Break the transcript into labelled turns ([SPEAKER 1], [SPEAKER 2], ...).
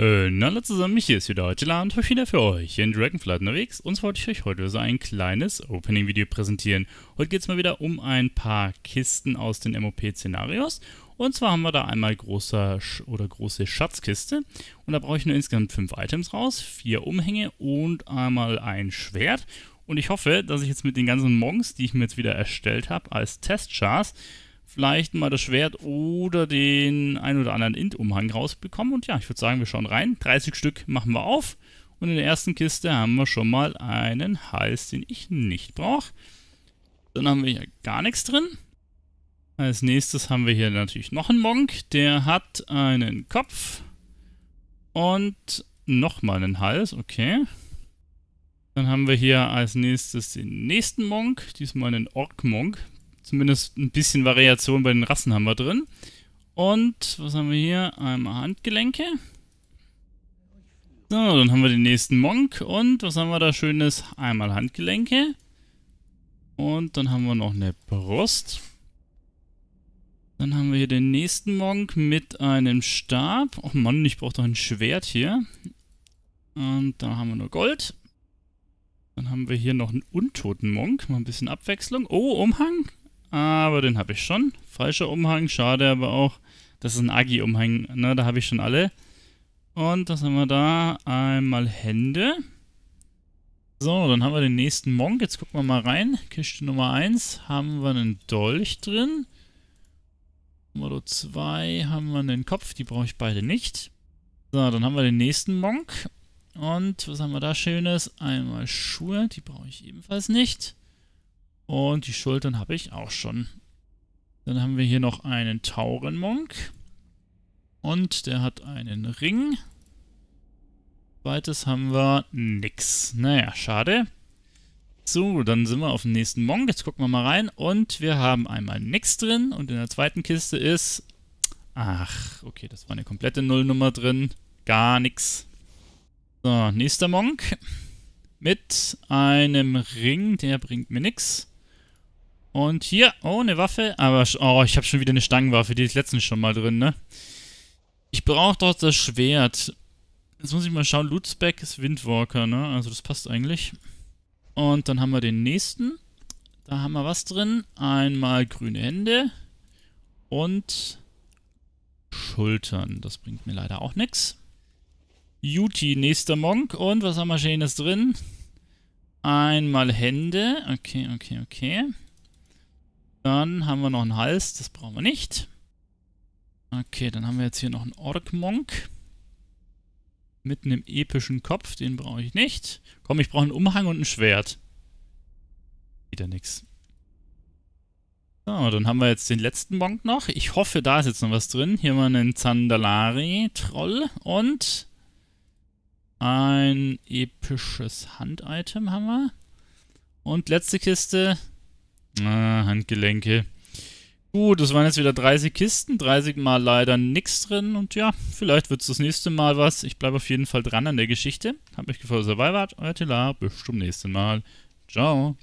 [SPEAKER 1] Äh, na, hallo zusammen, mich hier ist wieder heute Abend habe ich wieder für euch in Dragonflight unterwegs und zwar wollte ich euch heute so ein kleines Opening-Video präsentieren. Heute geht es mal wieder um ein paar Kisten aus den MOP-Szenarios und zwar haben wir da einmal großer oder große Schatzkiste und da brauche ich nur insgesamt fünf Items raus, vier Umhänge und einmal ein Schwert und ich hoffe, dass ich jetzt mit den ganzen Monks, die ich mir jetzt wieder erstellt habe als Testchars, vielleicht mal das Schwert oder den ein oder anderen Int-Umhang rausbekommen. Und ja, ich würde sagen, wir schauen rein. 30 Stück machen wir auf. Und in der ersten Kiste haben wir schon mal einen Hals, den ich nicht brauche. Dann haben wir hier gar nichts drin. Als nächstes haben wir hier natürlich noch einen Monk. Der hat einen Kopf und nochmal einen Hals, okay. Dann haben wir hier als nächstes den nächsten Monk, diesmal einen Ork-Monk. Zumindest ein bisschen Variation bei den Rassen haben wir drin. Und was haben wir hier? Einmal Handgelenke. So, dann haben wir den nächsten Monk. Und was haben wir da Schönes? Einmal Handgelenke. Und dann haben wir noch eine Brust. Dann haben wir hier den nächsten Monk mit einem Stab. Oh Mann, ich brauche doch ein Schwert hier. Und da haben wir nur Gold. Dann haben wir hier noch einen untoten Monk. Mal ein bisschen Abwechslung. Oh, Umhang. Aber den habe ich schon. Falscher Umhang, schade aber auch. Das ist ein Agi-Umhang, ne? Da habe ich schon alle. Und das haben wir da. Einmal Hände. So, dann haben wir den nächsten Monk. Jetzt gucken wir mal rein. Kiste Nummer 1 haben wir einen Dolch drin. Modo 2 haben wir einen Kopf. Die brauche ich beide nicht. So, dann haben wir den nächsten Monk. Und was haben wir da Schönes? Einmal Schuhe. Die brauche ich ebenfalls nicht. Und die Schultern habe ich auch schon. Dann haben wir hier noch einen Taurenmonk. Und der hat einen Ring. Zweites haben wir nix. Naja, schade. So, dann sind wir auf dem nächsten Monk. Jetzt gucken wir mal rein. Und wir haben einmal nix drin. Und in der zweiten Kiste ist... Ach, okay, das war eine komplette Nullnummer drin. Gar nix. So, nächster Monk. Mit einem Ring. Der bringt mir nix. Und hier, oh, eine Waffe. Aber, oh, ich habe schon wieder eine Stangenwaffe. Die ist letztens schon mal drin, ne? Ich brauche doch das Schwert. Jetzt muss ich mal schauen. Lootsback ist Windwalker, ne? Also das passt eigentlich. Und dann haben wir den nächsten. Da haben wir was drin. Einmal grüne Hände. Und Schultern. Das bringt mir leider auch nichts. Juti, nächster Monk. Und was haben wir Schönes drin? Einmal Hände. Okay, okay, okay. Dann haben wir noch einen Hals, das brauchen wir nicht. Okay, dann haben wir jetzt hier noch einen Orkmonk. Mit einem epischen Kopf, den brauche ich nicht. Komm, ich brauche einen Umhang und ein Schwert. Wieder nix. So, dann haben wir jetzt den letzten Monk noch. Ich hoffe, da ist jetzt noch was drin. Hier haben wir einen Zandalari-Troll und ein episches Hand-Item haben wir. Und letzte Kiste, Ah, Handgelenke. Gut, das waren jetzt wieder 30 Kisten, 30 Mal leider nichts drin und ja, vielleicht wird es das nächste Mal was. Ich bleibe auf jeden Fall dran an der Geschichte. Hab mich gefreut, dass ihr dabei wart. Euer Tila. bis zum nächsten Mal. Ciao.